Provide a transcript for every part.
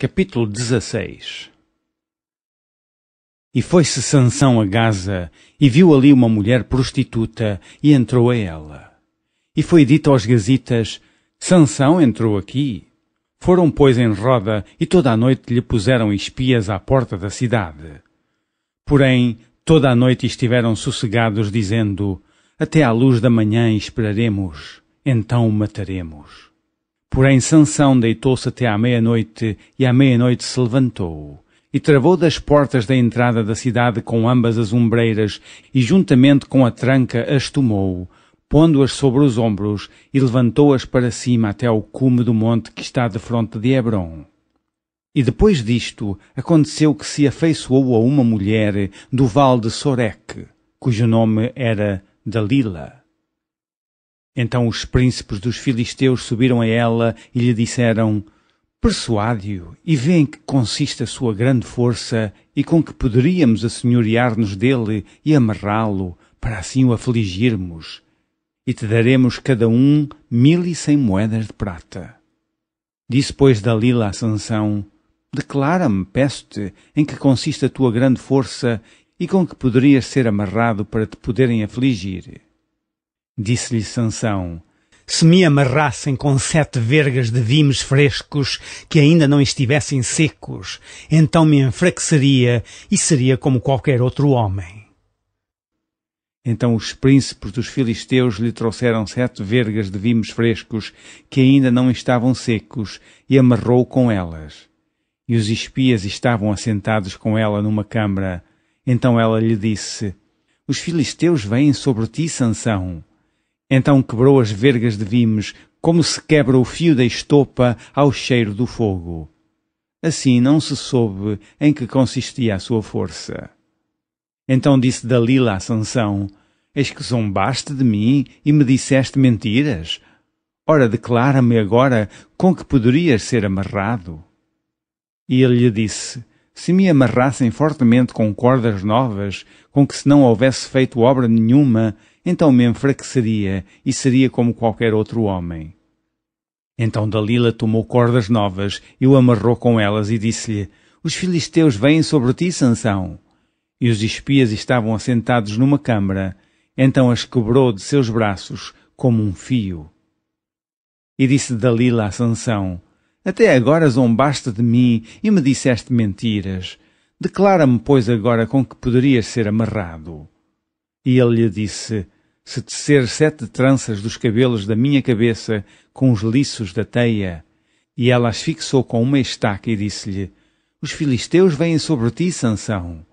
Capítulo 16 E foi-se Sansão a Gaza, e viu ali uma mulher prostituta, e entrou a ela. E foi dito aos gazitas, Sansão entrou aqui. Foram, pois, em roda, e toda a noite lhe puseram espias à porta da cidade. Porém, toda a noite estiveram sossegados, dizendo, Até à luz da manhã esperaremos, então o mataremos. Porém Sansão deitou-se até à meia-noite, e à meia-noite se levantou, e travou das portas da entrada da cidade com ambas as ombreiras, e juntamente com a tranca as tomou, pondo-as sobre os ombros, e levantou-as para cima até ao cume do monte que está defronte de Hebron. E depois disto, aconteceu que se afeiçoou a uma mulher do vale de Soreque, cujo nome era Dalila. Então os príncipes dos filisteus subiram a ela e lhe disseram: Persuade-o e vê em que consiste a sua grande força e com que poderíamos assenhorear-nos dele e amarrá-lo, para assim o afligirmos. E te daremos cada um mil e cem moedas de prata. Disse, pois, Dalila a Sansão: Declara-me, peço-te, em que consiste a tua grande força e com que poderias ser amarrado para te poderem afligir disse-lhe Sansão, se me amarrassem com sete vergas de vimes frescos que ainda não estivessem secos, então me enfraqueceria e seria como qualquer outro homem. Então os príncipes dos filisteus lhe trouxeram sete vergas de vimes frescos que ainda não estavam secos e amarrou com elas. E os espias estavam assentados com ela numa câmara. Então ela lhe disse: Os filisteus vêm sobre ti, Sansão. Então quebrou as vergas de vimes, como se quebra o fio da estopa ao cheiro do fogo. Assim não se soube em que consistia a sua força. Então disse Dalila a Sansão, Eis que zombaste de mim e me disseste mentiras. Ora, declara-me agora com que poderias ser amarrado. E ele lhe disse, se me amarrassem fortemente com cordas novas, com que se não houvesse feito obra nenhuma, então me enfraqueceria e seria como qualquer outro homem. Então Dalila tomou cordas novas e o amarrou com elas e disse-lhe: Os filisteus vêm sobre ti, Sansão. E os espias estavam assentados numa câmara. Então as quebrou de seus braços como um fio. E disse Dalila a Sansão: Até agora zombaste de mim e me disseste mentiras. Declara-me, pois, agora com que poderias ser amarrado. E ele lhe disse: Se tecer sete tranças dos cabelos da minha cabeça com os liços da teia. E ela as fixou com uma estaca e disse-lhe: Os filisteus vêm sobre ti, Sansão.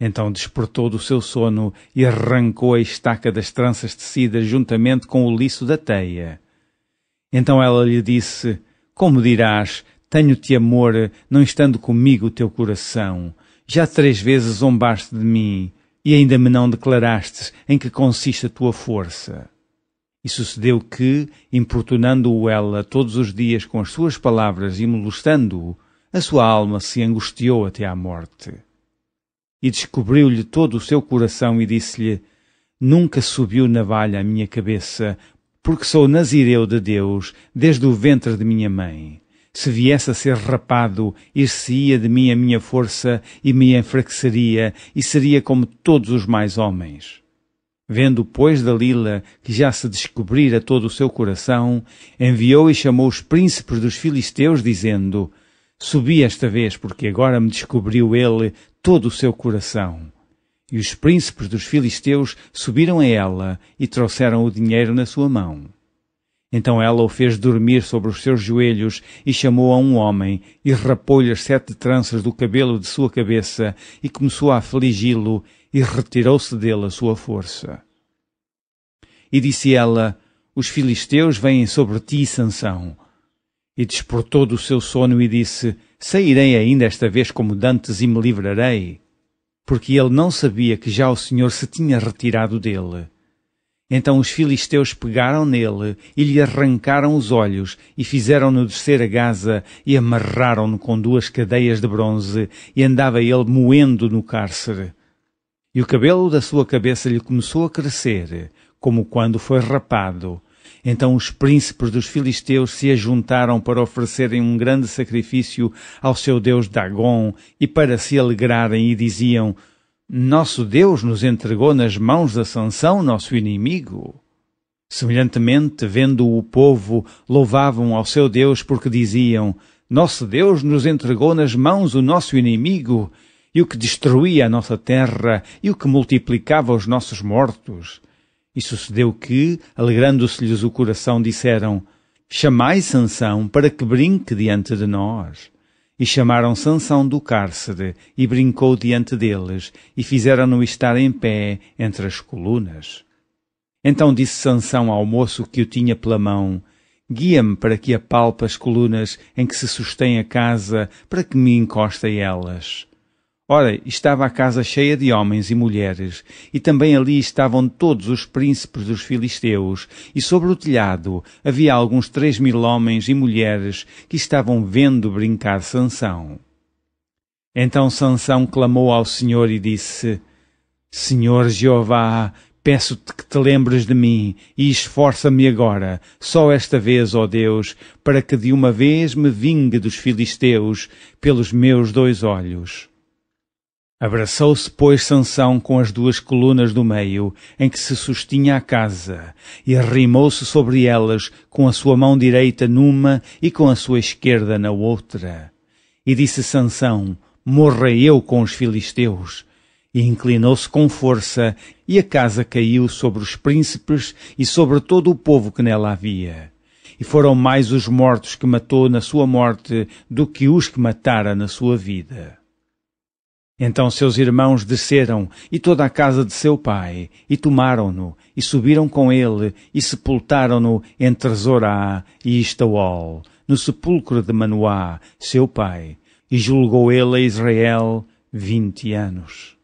Então despertou do seu sono e arrancou a estaca das tranças tecidas juntamente com o liço da teia. Então ela lhe disse: Como dirás, tenho-te amor, não estando comigo o teu coração? Já três vezes zombaste de mim e ainda me não declarastes em que consiste a tua força. E sucedeu que, importunando-o ela todos os dias com as suas palavras e molestando-o, a sua alma se angustiou até à morte. E descobriu-lhe todo o seu coração e disse-lhe: Nunca subiu navalha à minha cabeça, porque sou nazireu de Deus desde o ventre de minha mãe. Se viesse a ser rapado, ir-se-ia de mim a minha força e me enfraqueceria, e seria como todos os mais homens. Vendo, pois, Dalila que já se descobrira todo o seu coração, enviou e chamou os príncipes dos filisteus, dizendo: Subi esta vez, porque agora me descobriu ele todo o seu coração. E os príncipes dos filisteus subiram a ela e trouxeram o dinheiro na sua mão. Então ela o fez dormir sobre os seus joelhos e chamou a um homem e rapou-lhe as sete tranças do cabelo de sua cabeça e começou a afligi-lo e retirou-se dele a sua força. E disse ela, os filisteus vêm sobre ti, Sansão. E despertou do seu sono e disse, sairei ainda esta vez como dantes e me livrarei. Porque ele não sabia que já o Senhor se tinha retirado dele então os filisteus pegaram nele e lhe arrancaram os olhos e fizeram-no descer a Gaza e amarraram-no com duas cadeias de bronze e andava ele moendo no cárcere. E o cabelo da sua cabeça lhe começou a crescer, como quando foi rapado. Então os príncipes dos filisteus se ajuntaram para oferecerem um grande sacrifício ao seu deus Dagon e para se alegrarem e diziam: nosso Deus nos entregou nas mãos da Sansão, nosso inimigo. Semelhantemente, vendo o povo, louvavam ao seu Deus porque diziam: Nosso Deus nos entregou nas mãos o nosso inimigo, e o que destruía a nossa terra, e o que multiplicava os nossos mortos. E sucedeu que, alegrando-se-lhes o coração, disseram: Chamai Sansão para que brinque diante de nós e chamaram Sansão do cárcere, e brincou diante deles, e fizeram-no estar em pé entre as colunas. Então disse Sansão ao moço que o tinha pela mão, Guia-me para que apalpe as colunas em que se sustém a casa, para que me encoste a elas. Ora, estava a casa cheia de homens e mulheres, e também ali estavam todos os príncipes dos filisteus, e sobre o telhado havia alguns três mil homens e mulheres que estavam vendo brincar Sansão. Então Sansão clamou ao Senhor e disse, Senhor Jeová, peço-te que te lembres de mim e esforça-me agora, só esta vez, ó Deus, para que de uma vez me vingue dos filisteus pelos meus dois olhos. Abraçou-se, pois, Sansão com as duas colunas do meio, em que se sustinha a casa, e arrimou-se sobre elas com a sua mão direita numa e com a sua esquerda na outra. E disse Sansão, morra eu com os filisteus. E inclinou-se com força, e a casa caiu sobre os príncipes e sobre todo o povo que nela havia. E foram mais os mortos que matou na sua morte do que os que matara na sua vida. Então seus irmãos desceram e toda a casa de seu pai, e tomaram-no, e subiram com ele, e sepultaram-no entre Zorá e Istaol, no sepulcro de Manoá, seu pai, e julgou ele a Israel vinte anos.